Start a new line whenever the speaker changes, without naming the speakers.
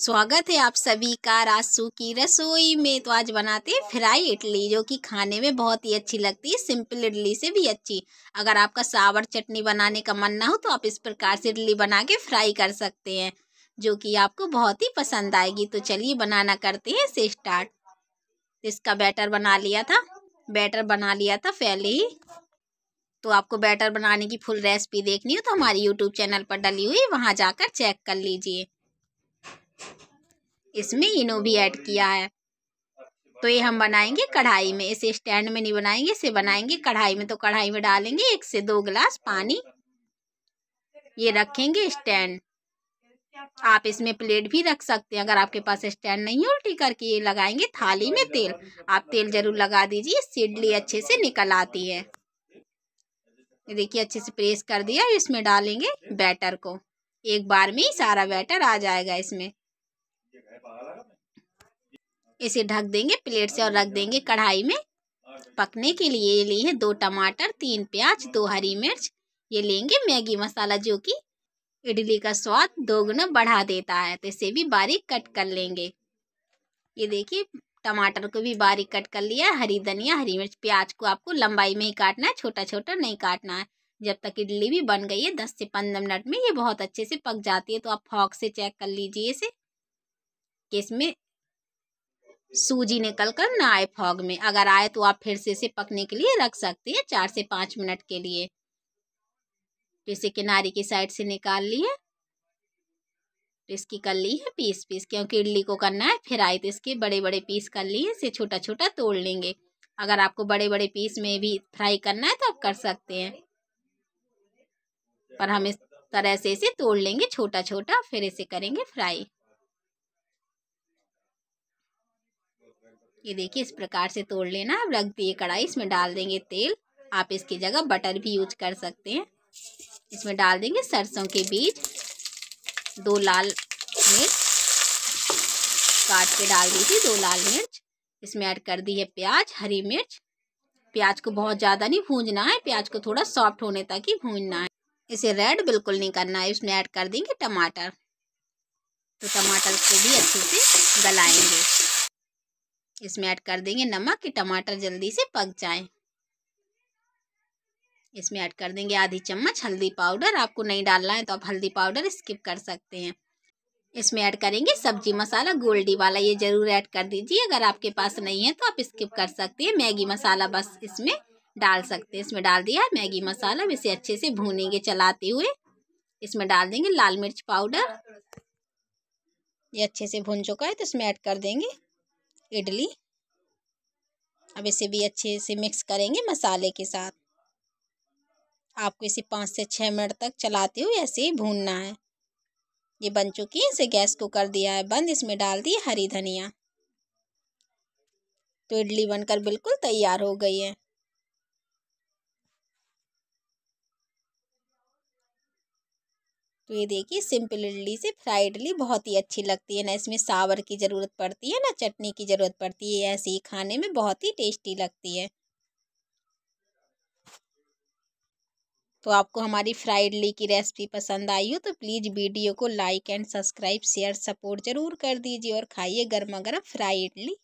स्वागत है आप सभी का रासू की रसोई में तो आज बनाते हैं फ्राई इडली जो कि खाने में बहुत ही अच्छी लगती है सिंपल इडली से भी अच्छी अगर आपका सावर चटनी बनाने का मन ना हो तो आप इस प्रकार से इडली बना के फ्राई कर सकते हैं जो कि आपको बहुत ही पसंद आएगी तो चलिए बनाना करते हैं इसे स्टार्ट इसका बैटर बना लिया था बैटर बना लिया था पहले ही तो आपको बैटर बनाने की फुल रेसिपी देखनी हो तो हमारी यूट्यूब चैनल पर डली हुई वहाँ जाकर चेक कर लीजिए इसमें इनो भी ऐड किया है तो ये हम बनाएंगे कढ़ाई में इसे स्टैंड में नहीं बनाएंगे इसे बनाएंगे कढ़ाई में तो कढ़ाई में डालेंगे एक से दो गिलास पानी ये रखेंगे स्टैंड आप इसमें प्लेट भी रख सकते हैं अगर आपके पास स्टैंड नहीं है उल्टी करके ये लगाएंगे थाली में तेल आप तेल जरूर लगा दीजिए सिडली अच्छे से निकल आती है देखिए अच्छे से प्रेस कर दिया इसमें डालेंगे बैटर को एक बार में ही सारा बैटर आ जाएगा इसमें इसे ढक देंगे प्लेट से और रख देंगे कढ़ाई में पकने के लिए ये लिए दो टमाटर तीन प्याज दो हरी मिर्च ये लेंगे मैगी मसाला जो कि इडली का स्वाद दोगुना बढ़ा देता है तो इसे भी बारीक कट कर लेंगे ये देखिए टमाटर को भी बारीक कट कर लिया हरी धनिया हरी मिर्च प्याज को आपको लंबाई में ही काटना है छोटा छोटा नहीं काटना है जब तक इडली भी बन गई है दस से पंद्रह मिनट में ये बहुत अच्छे से पक जाती है तो आप फॉक से चेक कर लीजिए इसे कि इसमें सूजी निकल कर ना आए फॉग में अगर आए तो आप फिर से इसे पकने के लिए रख सकते हैं चार से पाँच मिनट के लिए तो इसे किनारे की साइड से निकाल लिए तो इसकी कर ली है पीस पीस क्योंकि इडली को करना है फिर आए तो इसके बड़े बड़े पीस कर लिए इसे छोटा छोटा तोड़ लेंगे अगर आपको बड़े बड़े पीस में भी फ्राई करना है तो आप कर सकते हैं पर हम इस तरह से इसे तोड़ लेंगे छोटा छोटा फिर इसे करेंगे फ्राई ये देखिए इस प्रकार से तोड़ लेना अब रख दिए कढ़ाई इसमें डाल देंगे तेल आप इसकी जगह बटर भी यूज कर सकते हैं इसमें डाल देंगे सरसों के बीज दो लाल मिर्च काट के डाल दीजिए दो लाल मिर्च इसमें ऐड कर दी है प्याज हरी मिर्च प्याज को बहुत ज़्यादा नहीं भूंजना है प्याज को थोड़ा सॉफ्ट होने तक ही भूंजना है इसे रेड बिल्कुल नहीं करना है इसमें ऐड कर देंगे टमाटर तो टमाटर को भी अच्छे से गलाएंगे इसमें ऐड कर देंगे नमक कि टमाटर जल्दी से पक जाए इसमें ऐड कर देंगे आधी चम्मच हल्दी पाउडर आपको नहीं डालना है तो आप हल्दी पाउडर स्किप कर सकते हैं इसमें ऐड करेंगे सब्जी मसाला गोल्डी वाला ये ज़रूर ऐड कर दीजिए अगर आपके पास नहीं है तो आप स्किप कर सकते हैं मैगी मसाला बस इसमें डाल सकते हैं इसमें डाल दिया मैगी मसाला इसे अच्छे से भूनेंगे चलाते हुए इसमें डाल देंगे लाल मिर्च पाउडर ये अच्छे से भून चुका है तो इसमें ऐड कर देंगे इडली अब इसे भी अच्छे से मिक्स करेंगे मसाले के साथ आपको इसे पाँच से छः मिनट तक चलाते हुए ऐसे ही भूनना है ये बन चुकी है इसे गैस को कर दिया है बंद इसमें डाल दी हरी धनिया तो इडली बनकर बिल्कुल तैयार हो गई है तो ये देखिए सिंपल इडली से फ्राइड इडली बहुत ही अच्छी लगती है ना इसमें सावर की ज़रूरत पड़ती है ना चटनी की ज़रूरत पड़ती है ऐसे ही खाने में बहुत ही टेस्टी लगती है तो आपको हमारी फ्राइड इडली की रेसिपी पसंद आई हो तो प्लीज़ वीडियो को like and subscribe share support ज़रूर कर दीजिए और खाइए गर्मा गर्म फ्राई इडली